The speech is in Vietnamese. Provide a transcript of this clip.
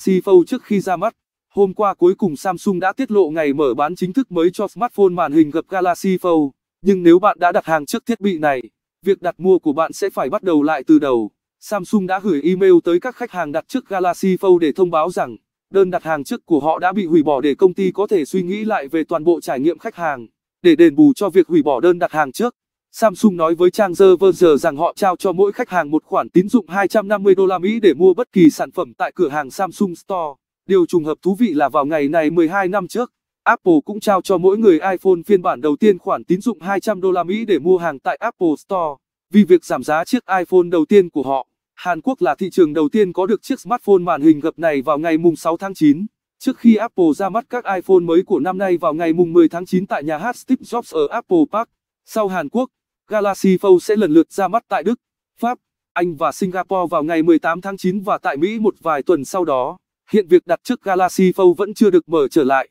CFO trước khi ra mắt, hôm qua cuối cùng Samsung đã tiết lộ ngày mở bán chính thức mới cho smartphone màn hình gập Galaxy Fold, nhưng nếu bạn đã đặt hàng trước thiết bị này, việc đặt mua của bạn sẽ phải bắt đầu lại từ đầu. Samsung đã gửi email tới các khách hàng đặt trước Galaxy Fold để thông báo rằng đơn đặt hàng trước của họ đã bị hủy bỏ để công ty có thể suy nghĩ lại về toàn bộ trải nghiệm khách hàng để đền bù cho việc hủy bỏ đơn đặt hàng trước. Samsung nói với trang The Verge rằng họ trao cho mỗi khách hàng một khoản tín dụng 250 đô la Mỹ để mua bất kỳ sản phẩm tại cửa hàng Samsung Store. Điều trùng hợp thú vị là vào ngày này 12 năm trước, Apple cũng trao cho mỗi người iPhone phiên bản đầu tiên khoản tín dụng 200 đô la Mỹ để mua hàng tại Apple Store. Vì việc giảm giá chiếc iPhone đầu tiên của họ, Hàn Quốc là thị trường đầu tiên có được chiếc smartphone màn hình gập này vào ngày 6 tháng 9. Trước khi Apple ra mắt các iPhone mới của năm nay vào ngày 10 tháng 9 tại nhà hát Steve Jobs ở Apple Park, sau Hàn Quốc, Galaxy Fold sẽ lần lượt ra mắt tại Đức, Pháp, Anh và Singapore vào ngày 18 tháng 9 và tại Mỹ một vài tuần sau đó. Hiện việc đặt trước Galaxy Fold vẫn chưa được mở trở lại.